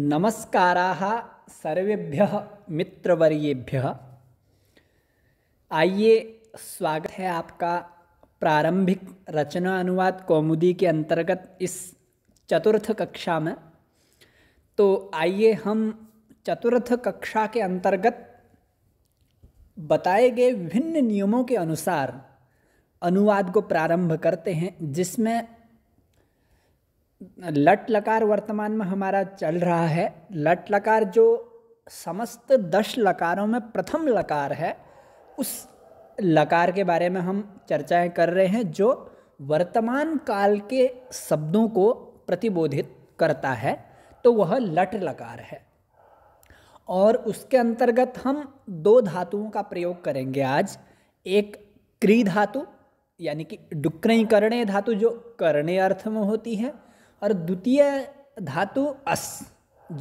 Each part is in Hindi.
नमस्कारा सर्वेभ्य मित्रवर्येभ्य आइए स्वागत है आपका प्रारंभिक रचना अनुवाद कौमुदी के अंतर्गत इस चतुर्थ कक्षा में तो आइए हम चतुर्थ कक्षा के अंतर्गत बताए गए विभिन्न नियमों के अनुसार अनुवाद को प्रारंभ करते हैं जिसमें लट लकार वर्तमान में हमारा चल रहा है लट लकार जो समस्त दस लकारों में प्रथम लकार है उस लकार के बारे में हम चर्चाएं कर रहे हैं जो वर्तमान काल के शब्दों को प्रतिबोधित करता है तो वह लट लकार है और उसके अंतर्गत हम दो धातुओं का प्रयोग करेंगे आज एक क्री धातु यानी कि डुक्रई करणे धातु जो करणे अर्थ में होती है और द्वितीय धातु अस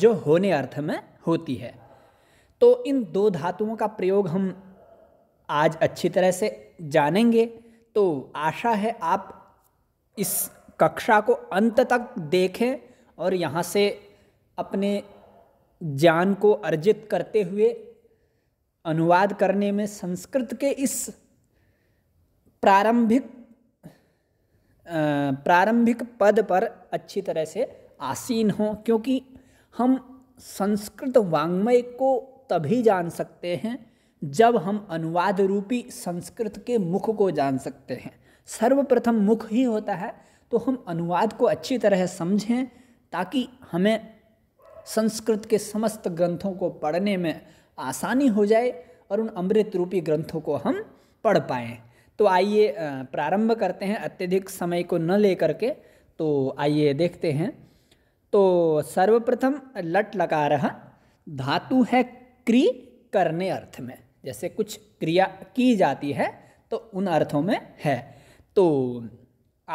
जो होने अर्थ में होती है तो इन दो धातुओं का प्रयोग हम आज अच्छी तरह से जानेंगे तो आशा है आप इस कक्षा को अंत तक देखें और यहाँ से अपने ज्ञान को अर्जित करते हुए अनुवाद करने में संस्कृत के इस प्रारंभिक प्रारंभिक पद पर अच्छी तरह से आसीन हों क्योंकि हम संस्कृत वाङ्मय को तभी जान सकते हैं जब हम अनुवाद रूपी संस्कृत के मुख को जान सकते हैं सर्वप्रथम मुख ही होता है तो हम अनुवाद को अच्छी तरह समझें ताकि हमें संस्कृत के समस्त ग्रंथों को पढ़ने में आसानी हो जाए और उन अमृत रूपी ग्रंथों को हम पढ़ पाएँ तो आइए प्रारंभ करते हैं अत्यधिक समय को न लेकर के तो आइए देखते हैं तो सर्वप्रथम लट लकार धातु है क्री करने अर्थ में जैसे कुछ क्रिया की जाती है तो उन अर्थों में है तो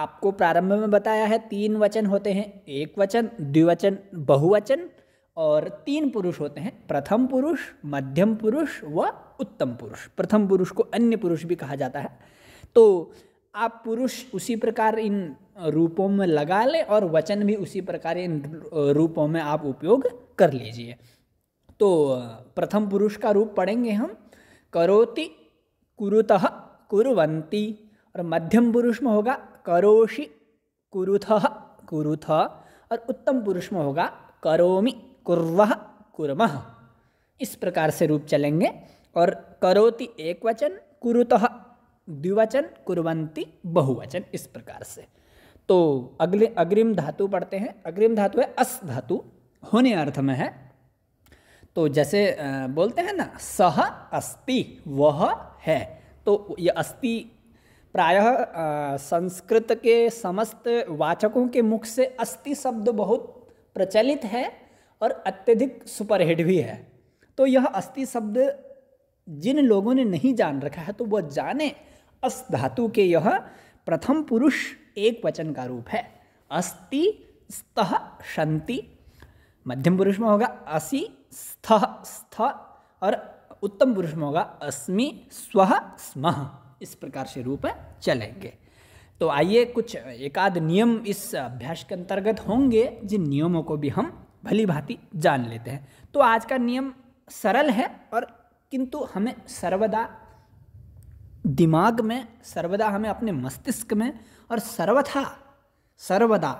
आपको प्रारंभ में बताया है तीन वचन होते हैं एक वचन द्विवचन बहुवचन और तीन पुरुष होते हैं प्रथम पुरुष मध्यम पुरुष व उत्तम पुरुष प्रथम पुरुष को अन्य पुरुष भी कहा जाता है तो आप पुरुष उसी प्रकार इन रूपों में लगा लें और वचन भी उसी प्रकार इन रूपों में आप उपयोग कर लीजिए तो प्रथम पुरुष का रूप पढ़ेंगे हम करोति कुरुत कुरुवंती और मध्यम पुरुष में होगा करोषि कुरुथ कुरुथ और उत्तम पुरुष में होगा करोमि कुर्व कुर्मः इस प्रकार से रूप चलेंगे और करोति एक वचन कुरुत द्विवचन कुरवंती बहुवचन इस प्रकार से तो अगले अग्रिम धातु पढ़ते हैं अग्रिम धातु है अस धातु होने अर्थ में है तो जैसे बोलते हैं ना सह अस्ति वह है तो ये अस्ति प्रायः संस्कृत के समस्त वाचकों के मुख से अस्ति शब्द बहुत प्रचलित है और अत्यधिक सुपरहिट भी है तो यह अस्ति शब्द जिन लोगों ने नहीं जान रखा है तो वह जाने अस धातु के यह प्रथम पुरुष एक वचन का रूप है अस्ति स्तः शंति मध्यम पुरुष में होगा असि स्थ स्थ और उत्तम पुरुष में होगा अस्मि स्व स्म इस प्रकार से रूप चलेंगे तो आइए कुछ एकाध नियम इस अभ्यास के अंतर्गत होंगे जिन नियमों को भी हम भली भांति जान लेते हैं तो आज का नियम सरल है और किंतु हमें सर्वदा दिमाग में सर्वदा हमें अपने मस्तिष्क में और सर्वथा सर्वदा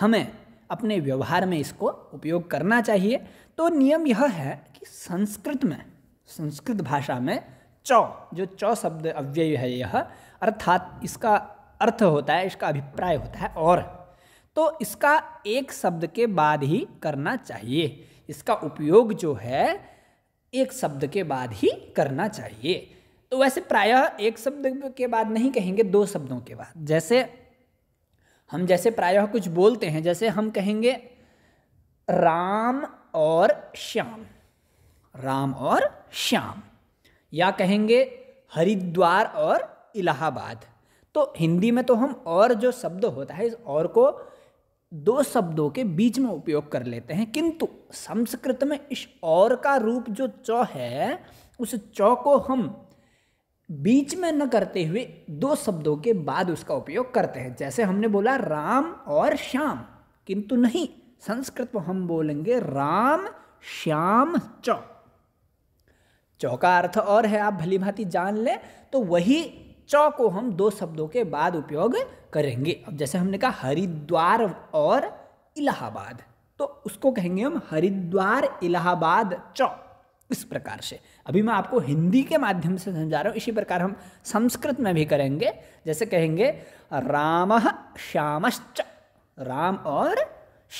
हमें अपने व्यवहार में इसको उपयोग करना चाहिए तो नियम यह है कि संस्कृत में संस्कृत भाषा में चौ जो चौ शब्द अव्यय है यह अर्थात इसका अर्थ होता है इसका अभिप्राय होता है और तो इसका एक शब्द के बाद ही करना चाहिए इसका उपयोग जो है एक शब्द के बाद ही करना चाहिए तो वैसे प्रायः एक शब्द के बाद नहीं कहेंगे दो शब्दों के बाद जैसे हम जैसे प्रायः कुछ बोलते हैं जैसे हम कहेंगे राम और श्याम राम और श्याम या कहेंगे हरिद्वार और इलाहाबाद तो हिंदी में तो हम और जो शब्द होता है इस और को दो शब्दों के बीच में उपयोग कर लेते हैं किंतु संस्कृत में इस और का रूप जो चौ है उस चौ को हम बीच में न करते हुए दो शब्दों के बाद उसका उपयोग करते हैं जैसे हमने बोला राम और श्याम किंतु नहीं संस्कृत में हम बोलेंगे राम श्याम चौ चौ का अर्थ और है आप भली भांति जान लें तो वही चौ को हम दो शब्दों के बाद उपयोग करेंगे अब जैसे हमने कहा हरिद्वार और इलाहाबाद तो उसको कहेंगे हम हरिद्वार इलाहाबाद चौ इस प्रकार से अभी मैं आपको हिंदी के माध्यम से समझा रहा हूँ इसी प्रकार हम संस्कृत में भी करेंगे जैसे कहेंगे राम श्यामश्च राम और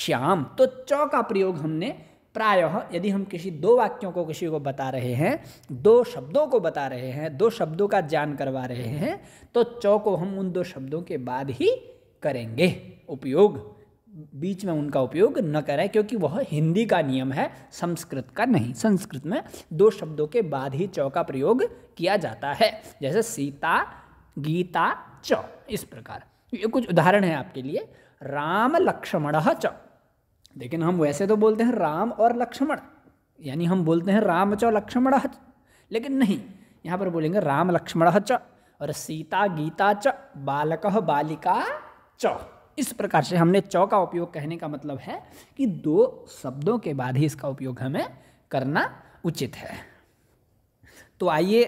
श्याम तो च का प्रयोग हमने प्राय यदि हम किसी दो वाक्यों को किसी को बता रहे हैं दो शब्दों को बता रहे हैं दो शब्दों का ज्ञान करवा रहे हैं तो चौ को हम उन दो शब्दों के बाद ही करेंगे उपयोग बीच में उनका उपयोग न करें क्योंकि वह हिंदी का नियम है संस्कृत का नहीं संस्कृत में दो शब्दों के बाद ही चौ का प्रयोग किया जाता है जैसे सीता गीता च इस प्रकार ये कुछ उदाहरण है आपके लिए राम लक्ष्मण च लेकिन हम वैसे तो बोलते हैं राम और लक्ष्मण यानी हम बोलते हैं राम च लक्ष्मण लेकिन नहीं यहाँ पर बोलेंगे राम लक्ष्मण च और सीता गीता च बालक बालिका चौ इस प्रकार से हमने चौ का उपयोग कहने का मतलब है कि दो शब्दों के बाद ही इसका उपयोग हमें करना उचित है तो आइए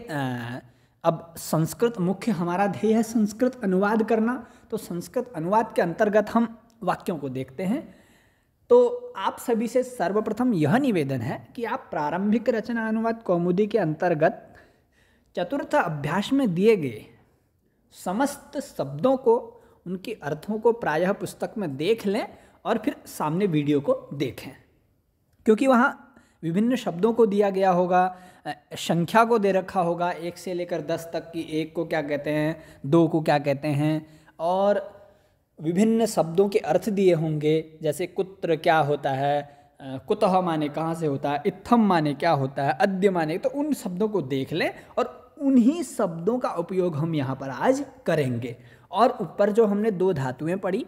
अब संस्कृत मुख्य हमारा ध्येय है संस्कृत अनुवाद करना तो संस्कृत अनुवाद के अंतर्गत हम वाक्यों को देखते हैं तो आप सभी से सर्वप्रथम यह निवेदन है कि आप प्रारंभिक रचना अनुवाद कौमुदी के अंतर्गत चतुर्थ अभ्यास में दिए गए समस्त शब्दों को उनके अर्थों को प्रायः पुस्तक में देख लें और फिर सामने वीडियो को देखें क्योंकि वहाँ विभिन्न शब्दों को दिया गया होगा संख्या को दे रखा होगा एक से लेकर दस तक की एक को क्या कहते हैं दो को क्या कहते हैं और विभिन्न शब्दों के अर्थ दिए होंगे जैसे कुत्र क्या होता है कुतः माने कहाँ से होता है इत्थम माने क्या होता है अद्य माने तो उन शब्दों को देख लें और उन्हीं शब्दों का उपयोग हम यहाँ पर आज करेंगे और ऊपर जो हमने दो धातुएं पढ़ी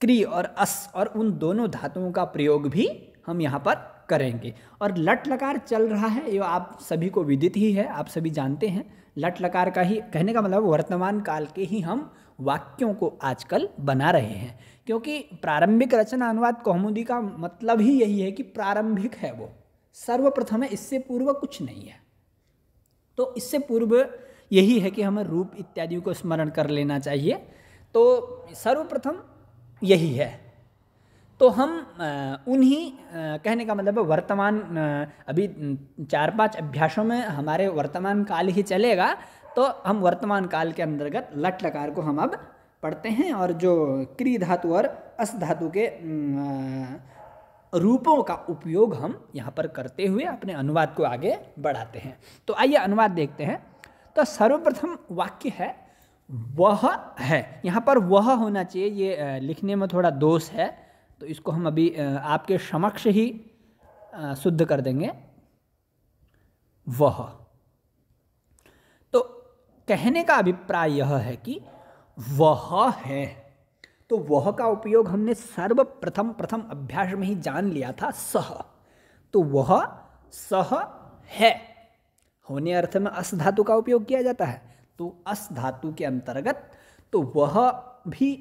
क्री और अस और उन दोनों धातुओं का प्रयोग भी हम यहाँ पर करेंगे और लट लकार चल रहा है ये आप सभी को विदित ही है आप सभी जानते हैं लट लकार का ही कहने का मतलब वर्तमान काल के ही हम वाक्यों को आजकल बना रहे हैं क्योंकि प्रारंभिक रचना अनुवाद कौमुदी का मतलब ही यही है कि प्रारंभिक है वो सर्वप्रथम है इससे पूर्व कुछ नहीं है तो इससे पूर्व यही है कि हमें रूप इत्यादि को स्मरण कर लेना चाहिए तो सर्वप्रथम यही है तो हम उन्हीं कहने का मतलब वर्तमान अभी चार पांच अभ्यासों में हमारे वर्तमान काल ही चलेगा तो हम वर्तमान काल के अंतर्गत लट लकार को हम अब पढ़ते हैं और जो क्री धातु और अस धातु के रूपों का उपयोग हम यहाँ पर करते हुए अपने अनुवाद को आगे बढ़ाते हैं तो आइए अनुवाद देखते हैं तो सर्वप्रथम वाक्य है वह है यहाँ पर वह होना चाहिए ये लिखने में थोड़ा दोष है तो इसको हम अभी आपके समक्ष ही शुद्ध कर देंगे वह तो कहने का अभिप्राय यह है कि वह है तो वह का उपयोग हमने सर्वप्रथम प्रथम अभ्यास में ही जान लिया था सह तो वह सह है होने अर्थ में अस धातु का उपयोग किया जाता है तो अस धातु के अंतर्गत तो वह भी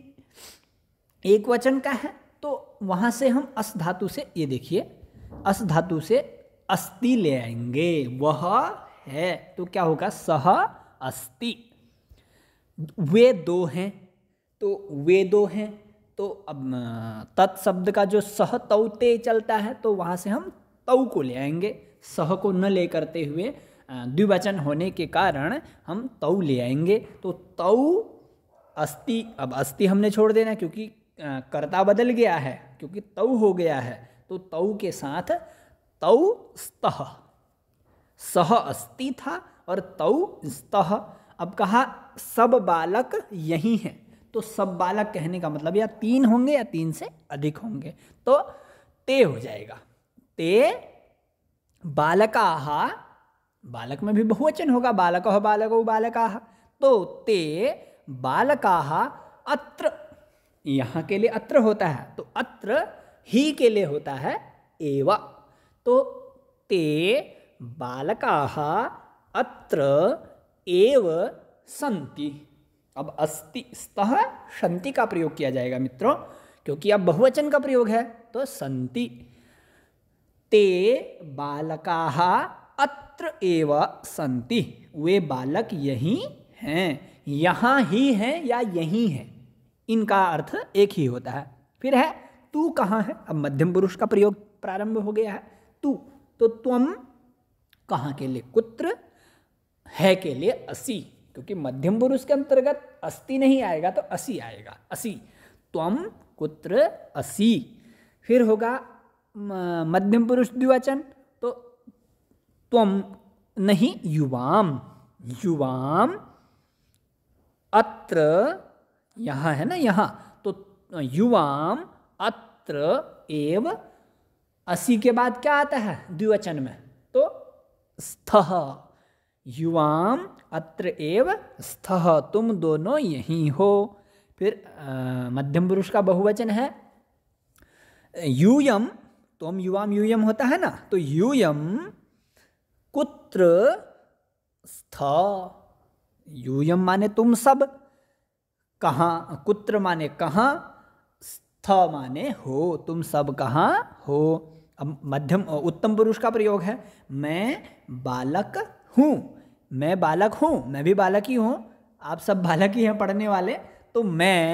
एक वचन का है तो वहां से हम अस धातु से ये देखिए अस धातु से अस्ति ले आएंगे वह है तो क्या होगा सह अस्ति वे दो हैं तो वे दो हैं तो अब तत्शब्द का जो सह तौते चलता है तो वहां से हम तव को ले आएंगे सह को न ले करते हुए द्विवचन होने के कारण हम तऊ ले आएंगे तो तऊ अस्थि अब अस्थि हमने छोड़ देना क्योंकि कर्ता बदल गया है क्योंकि तऊ हो गया है तो तऊ के साथ तऊ स्तः सह अस्थि था और तऊ स्तः अब कहा सब बालक यही हैं तो सब बालक कहने का मतलब या तीन होंगे या तीन से अधिक होंगे तो ते हो जाएगा ते बालका बालक में भी बहुवचन होगा बालक हो बालक हो बालका तो ते बालका अत्र यहाँ के लिए अत्र होता है तो अत्र ही के लिए होता है एवा तो ते बालका अत्र एव संति अब अस्ति स्तः शंति का प्रयोग किया जाएगा मित्रों क्योंकि अब बहुवचन का प्रयोग है तो संति ते बालका अत्र एव संति वे बालक यहीं हैं यहाँ ही हैं या यहीं हैं इनका अर्थ एक ही होता है फिर है तू कहाँ है अब मध्यम पुरुष का प्रयोग प्रारंभ हो गया है तू तो तुम कहाँ के लिए कुत्र है के लिए असी क्योंकि मध्यम पुरुष के अंतर्गत अस्ति नहीं आएगा तो असी आएगा असी तुम कुत्र असी फिर होगा मध्यम पुरुष द्विवचन त्वम नहीं युवाम युवाम अत्र यहाँ है ना यहाँ तो युवाम अत्र एव असी के बाद क्या आता है द्विवचन में तो स्थ युवाम अत्र एव स्थ तुम दोनों यहीं हो फिर मध्यम पुरुष का बहुवचन है यूयम तुम युवाम यूयम होता है ना तो यूयम कुत्र स्थ यूयम माने तुम सब कहाँ कुत्र माने कहाँ स्थ माने हो तुम सब कहाँ हो अब मध्यम उत्तम पुरुष का प्रयोग है मैं बालक हूँ मैं बालक हूँ मैं भी बालक ही हूँ आप सब बालक ही हैं पढ़ने वाले तो मैं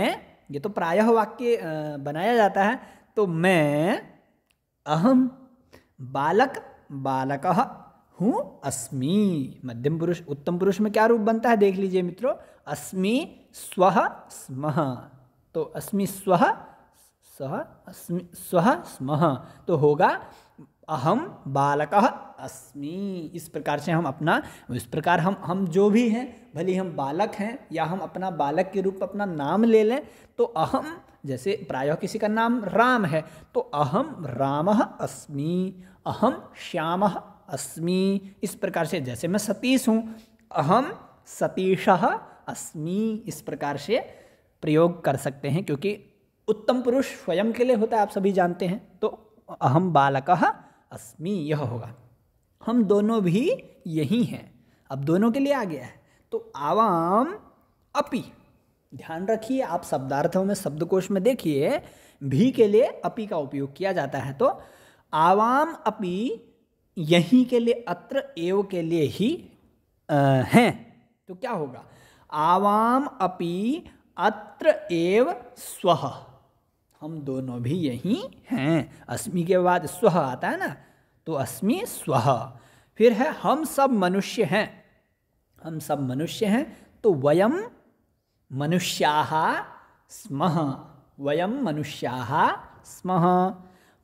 ये तो प्रायः वाक्य बनाया जाता है तो मैं अहम बालक बालक हूँ अस्मि मध्यम पुरुष उत्तम पुरुष में क्या रूप बनता है देख लीजिए मित्रों अस्मि स्व स्म तो अस्मि स्व स्व अस्मि स्व स्म तो होगा अहम बालक अस्मि इस प्रकार से हम अपना इस प्रकार हम हम जो भी हैं भले हम बालक हैं या हम अपना बालक के रूप अपना नाम ले लें तो अहम जैसे प्रायः किसी का नाम राम है तो अहम राम अस्मि अहम श्याम अस्मि इस प्रकार से जैसे मैं सतीश हूँ अहम सतीश अस्मि इस प्रकार से प्रयोग कर सकते हैं क्योंकि उत्तम पुरुष स्वयं के लिए होता है आप सभी जानते हैं तो अहम बालक अस्मि यह होगा हम दोनों भी यही हैं अब दोनों के लिए आ गया है तो आवाम अपि ध्यान रखिए आप शब्दार्थों में शब्दकोश में देखिए भी के लिए अपि का उपयोग किया जाता है तो आवाम अपि यहीं के लिए अत्र एव के लिए ही हैं तो क्या होगा आवाम अपि अत्र एव स्व हम दोनों भी यहीं हैं अस्मि के बाद स्व आता है ना तो अस्मि स्व फिर है हम सब मनुष्य हैं हम सब मनुष्य हैं तो वयम मनुष्या स्म वयम मनुष्याः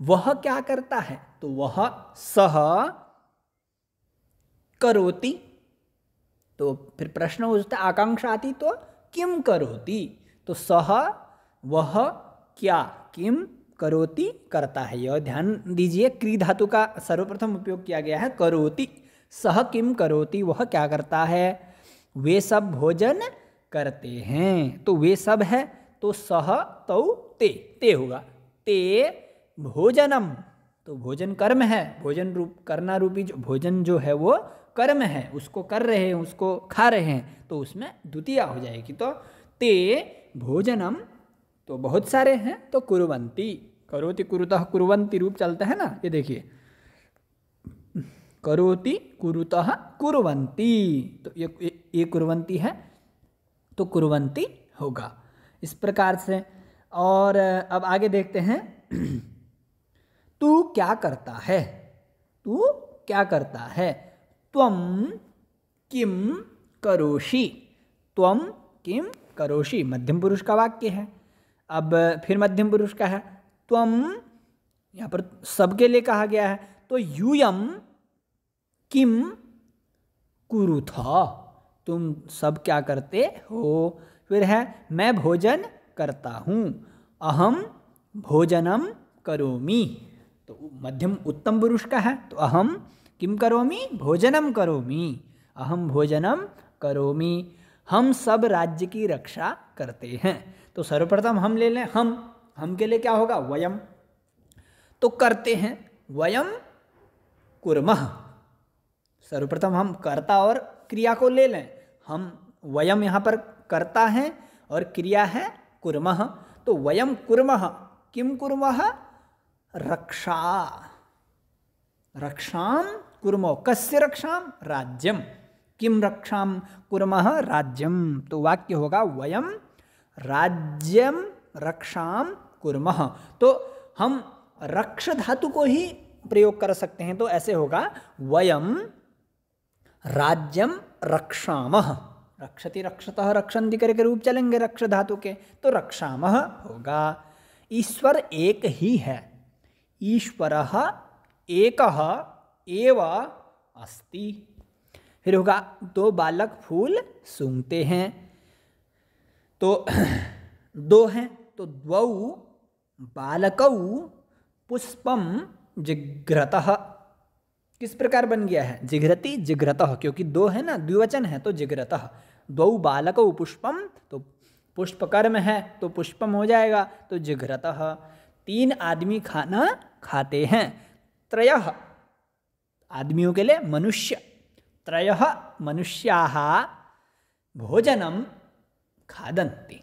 वह क्या करता है तो वह सह करोति तो फिर प्रश्न हो जाता है आकांक्षा आती तो किम करोति तो सह वह क्या किम करोति करता है यह ध्यान दीजिए क्री धातु का सर्वप्रथम उपयोग किया गया है करोति सह किम करोति वह क्या करता है वे सब भोजन करते हैं तो वे सब है तो सह तौ ते ते होगा ते भोजनम तो भोजन कर्म है भोजन रूप करना रूपी जो भोजन जो है वो कर्म है उसको कर रहे हैं उसको खा रहे हैं तो उसमें द्वितीय हो जाएगी तो ते भोजनम तो बहुत सारे हैं तो कुरुवंती करोति कुरुतः कुरुवंती रूप चलता है ना ये देखिए करोति कुरुतः कुरुवंती तो ये ये कुरुवंती है तो कुरुवंती होगा इस प्रकार से और अब आगे देखते हैं तू क्या करता है तू क्या करता है त्वम किम करोशी त्वम किम करोशी मध्यम पुरुष का वाक्य है अब फिर मध्यम पुरुष का है त्वम यहाँ पर सबके लिए कहा गया है तो यूयम किम कुरुथ तुम सब क्या करते हो फिर है मैं भोजन करता हूँ अहम भोजनम करोमी तो मध्यम उत्तम पुरुष का है तो अहम किम करोमी भोजनम करोमी अहम भोजनम करोमी हम सब राज्य की रक्षा करते हैं तो सर्वप्रथम हम ले लें हम हम के लिए क्या होगा वयम तो करते हैं वयम कुर्मह सर्वप्रथम हम कर्ता और क्रिया को ले लें हम वयम यहाँ पर करता है और क्रिया है कुर्मह तो वयम कुर्मह किम कुर्मह रक्षा रक्षां कुर्मो कस्य रक्षां राज्यम किम रक्षां कुर्मः राज्यम तो वाक्य होगा वयम राज्यम रक्षां कुर्मः तो हम रक्ष धातु को ही प्रयोग कर सकते हैं तो ऐसे होगा वयम राज्यम रक्षाम रक्षति रक्षतः रक्षन्ति करके रूप चलेंगे रक्ष धातु के तो रक्षा होगा ईश्वर एक ही है ईश्वर एक अस्ति फिर होगा दो बालक फूल सूंघते हैं तो दो हैं तो द्वौ बालकौ पुष्पम जिघ्रत किस प्रकार बन गया है जिघ्रति जिघ्रत क्योंकि दो है ना द्विवचन है तो जिघ्रत द्वौ बालकौ पुष्पम तो पुष्पकर्म है तो पुष्पम हो जाएगा तो जिघ्रत तीन आदमी खाना खाते हैं त्रय आदमियों के लिए मनुष्य त्रय मनुष्या भोजनम खादंती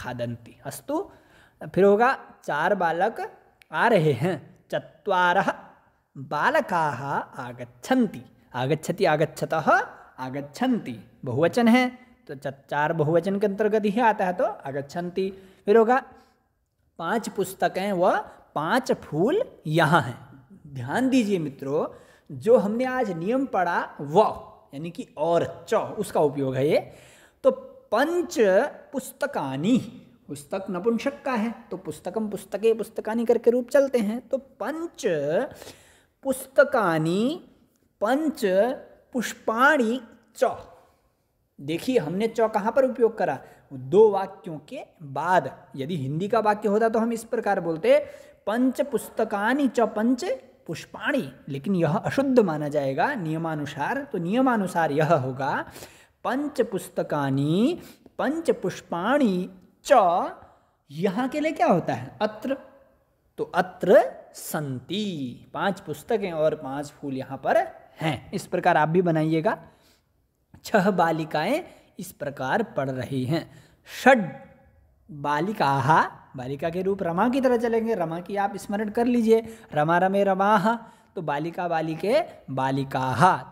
खादंती अस्तु फिर होगा चार बालक आ रहे हैं चार बालका आगछति आगछति आगछत आगछति बहुवचन है तो चार बहुवचन के अंतर्गत ही आता है तो आगछति फिर होगा पांच पुस्तकें व पांच फूल यहाँ हैं ध्यान दीजिए मित्रों जो हमने आज नियम पढ़ा व यानी कि और च उसका उपयोग है ये तो पंच पुस्तकानी पुस्तक नपुंसक का है तो पुस्तकम पुस्तके पुस्तकानी करके रूप चलते हैं तो पंच पुस्तकानी पंच पुष्पाणी च देखिए हमने च कहाँ पर उपयोग करा दो वाक्यों के बाद यदि हिंदी का वाक्य होता तो हम इस प्रकार बोलते पंच पुस्तकानी च पंच पुष्पाणी लेकिन यह अशुद्ध माना जाएगा नियमानुसार तो नियमानुसार यह होगा पंच पुस्तकानी पंच पुष्पाणी च यहाँ के लिए क्या होता है अत्र तो अत्र संति पांच पुस्तकें और पांच फूल यहाँ पर हैं इस प्रकार आप भी बनाइएगा छह बालिकाएं इस प्रकार पढ़ रही हैं षड बालिका बालिका के रूप रमा की तरह चलेंगे रमा की आप स्मरण कर लीजिए रमा रमे रमा तो बालिका बालिके बालिका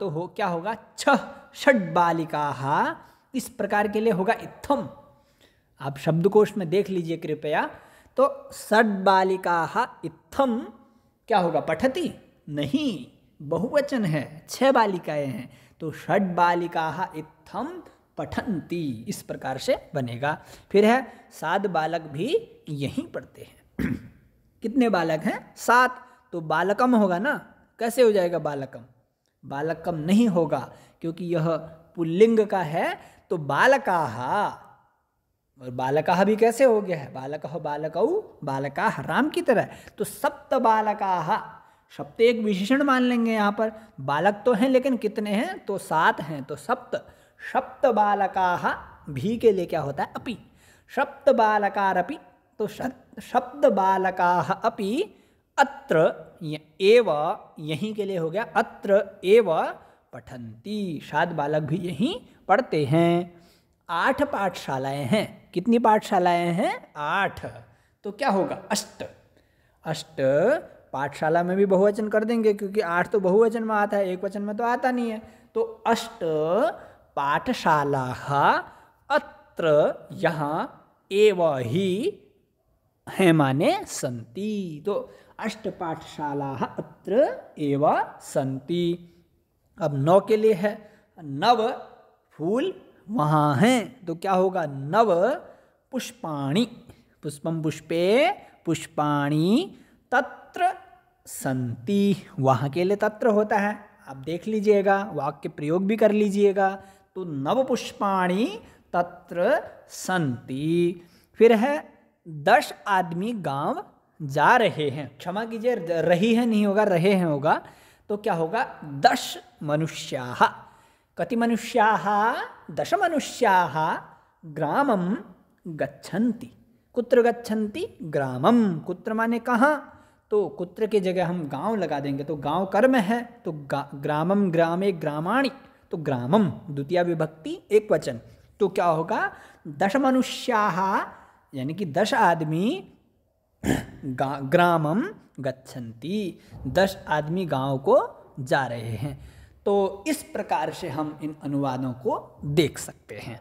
तो हो क्या होगा छह षड बालिका इस प्रकार के लिए होगा इत्थम आप शब्दकोश में देख लीजिए कृपया तो षड बालिका इत्थम क्या होगा पठती नहीं बहुवचन है छह बालिकाएं हैं तो षड बालिका इत्थम पठंती इस प्रकार से बनेगा फिर है सात बालक भी यहीं पढ़ते हैं कितने बालक हैं सात तो बालकम होगा ना कैसे हो जाएगा बालकम बालकम नहीं होगा क्योंकि यह पुल्लिंग का है तो बालकाहा और बालकाह भी कैसे हो गया है बालक बालकऊ बालकाह राम की तरह तो सप्त बालकाहा सप्त एक विशेषण मान लेंगे यहाँ पर बालक तो हैं लेकिन कितने हैं तो सात हैं तो सप्त सप्त बालका भी के लिए क्या होता है अपि सप्त बालकारपि तो शब्द बालका अपि अत्र एव यहीं के लिए हो गया अत्र एव पठंती सात बालक भी यहीं पढ़ते हैं आठ पाठशालाएं हैं कितनी पाठशालाएं हैं आठ तो क्या होगा अष्ट अष्ट पाठशाला में भी बहुवचन कर देंगे क्योंकि आठ तो बहुवचन में आता है एक वचन में तो आता नहीं है तो अष्ट पाठशाला अत्र यहाँ एव ही है माने संति तो अष्ट पाठशाला अत्र एव संति अब नौ के लिए है नव फूल वहाँ हैं तो क्या होगा नव पुष्पाणी पुष्पम पुष्पे पुष्पाणी तत्र संति वहाँ के लिए तत्र होता है आप देख लीजिएगा वाक्य प्रयोग भी कर लीजिएगा तो नवपुष्पाणी तत्र संति फिर है दस आदमी गांव जा रहे हैं क्षमा कीजिए रही है नहीं होगा रहे हैं होगा तो क्या होगा दश मनुष्या कति मनुष्या दश मनुष्या ग्रामम गच्छन्ति कुत्र गच्छन्ति ग्रामम कुत्र माने कहाँ तो कुत्र की जगह हम गांव लगा देंगे तो गांव कर्म है तो ग्रामम ग्रामे ग्रामाणी तो ग्रामम द्वितीय विभक्ति एक वचन तो क्या होगा दश मनुष्या यानी कि दस आदमी ग्रामम गच्छन्ति दस आदमी गांव को जा रहे हैं तो इस प्रकार से हम इन अनुवादों को देख सकते हैं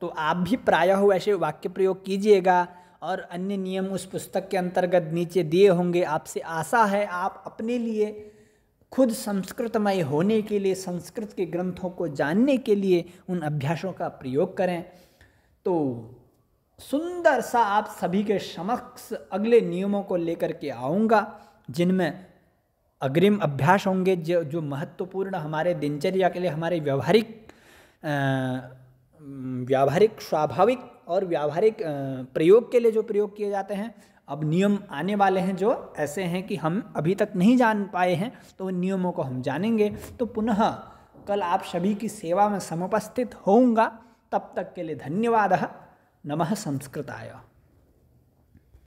तो आप भी प्रायः वैसे वाक्य प्रयोग कीजिएगा और अन्य नियम उस पुस्तक के अंतर्गत नीचे दिए होंगे आपसे आशा है आप अपने लिए खुद संस्कृतमय होने के लिए संस्कृत के ग्रंथों को जानने के लिए उन अभ्यासों का प्रयोग करें तो सुंदर सा आप सभी के समक्ष अगले नियमों को लेकर के आऊँगा जिनमें अग्रिम अभ्यास होंगे जो जो महत्वपूर्ण हमारे दिनचर्या के लिए हमारे व्यवहारिक व्यावहारिक स्वाभाविक और व्यावहारिक प्रयोग के लिए जो प्रयोग किए जाते हैं अब नियम आने वाले हैं जो ऐसे हैं कि हम अभी तक नहीं जान पाए हैं तो उन नियमों को हम जानेंगे तो पुनः कल आप सभी की सेवा में समुपस्थित होऊंगा तब तक के लिए धन्यवाद नमः संस्कृताय